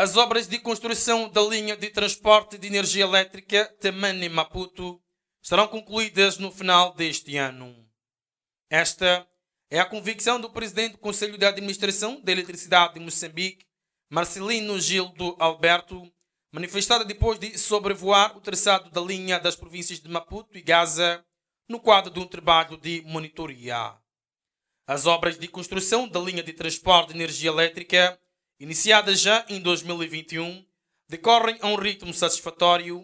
As obras de construção da linha de transporte de energia elétrica Tamani-Maputo serão concluídas no final deste ano. Esta é a convicção do presidente do Conselho de Administração da Eletricidade de Moçambique, Marcelino Gildo Alberto, manifestada depois de sobrevoar o traçado da linha das províncias de Maputo e Gaza no quadro de um trabalho de monitoria. As obras de construção da linha de transporte de energia elétrica iniciada já em 2021, decorrem a um ritmo satisfatório,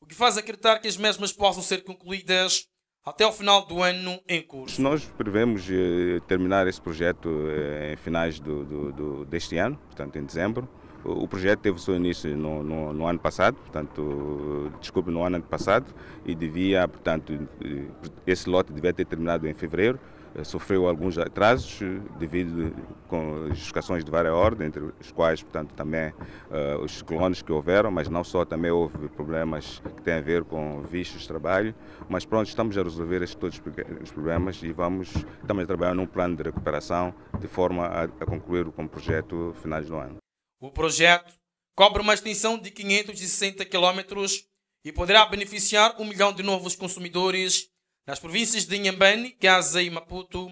o que faz acreditar que as mesmas possam ser concluídas até o final do ano em curso. Nós prevemos eh, terminar esse projeto eh, em finais do, do, do, deste ano, portanto em dezembro. O, o projeto teve o seu início no, no, no, ano passado, portanto, desculpe, no ano passado, e devia, portanto, eh, esse lote devia ter terminado em fevereiro. Eh, sofreu alguns atrasos devido com justificações de várias ordens, entre os quais, portanto, também uh, os ciclones que houveram, mas não só, também houve problemas que têm a ver com vistos de trabalho, mas pronto, estamos a resolver estes todos os problemas e vamos, também a trabalhar num plano de recuperação de forma a, a concluir com o projeto finais do ano. O projeto cobre uma extensão de 560 quilômetros e poderá beneficiar um milhão de novos consumidores nas províncias de Inhambane, Gaza e Maputo,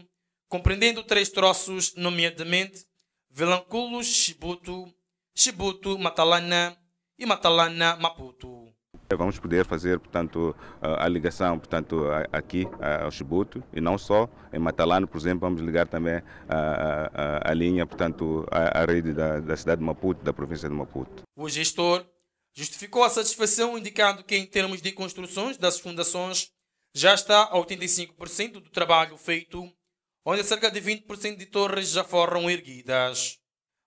compreendendo três troços, nomeadamente Vilanculo, Chibuto, Chibuto, Matalana e Matalana, Maputo. É, vamos poder fazer, portanto, a ligação, portanto, aqui ao Chibuto e não só em Matalano, por exemplo, vamos ligar também a, a, a linha, portanto, à, rede da, da cidade de Maputo, da província de Maputo. O gestor justificou a satisfação indicando que, em termos de construções das fundações, já está a 85% do trabalho feito, onde cerca de 20% de torres já foram erguidas.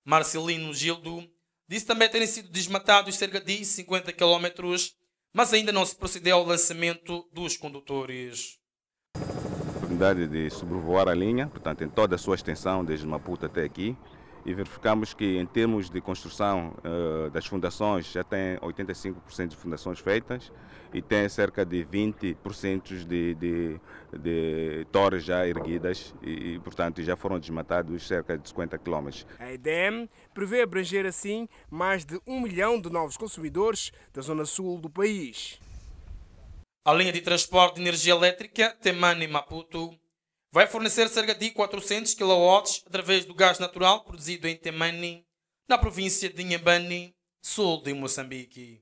Marcelino Gildo disse também terem sido desmatados cerca de 50 quilómetros, mas ainda não se procedeu ao lançamento dos condutores. A oportunidade de sobrevoar a linha, portanto, em toda a sua extensão, desde Maputo até aqui, e verificamos que, em termos de construção uh, das fundações, já tem 85% de fundações feitas e tem cerca de 20% de, de, de torres já erguidas e, e, portanto, já foram desmatados cerca de 50 quilómetros. A EDEM prevê abranger, assim, mais de um milhão de novos consumidores da zona sul do país. A linha de transporte de energia elétrica temani maputo vai fornecer cerca de 400 kW através do gás natural produzido em Temani, na província de Inhambane, sul de Moçambique.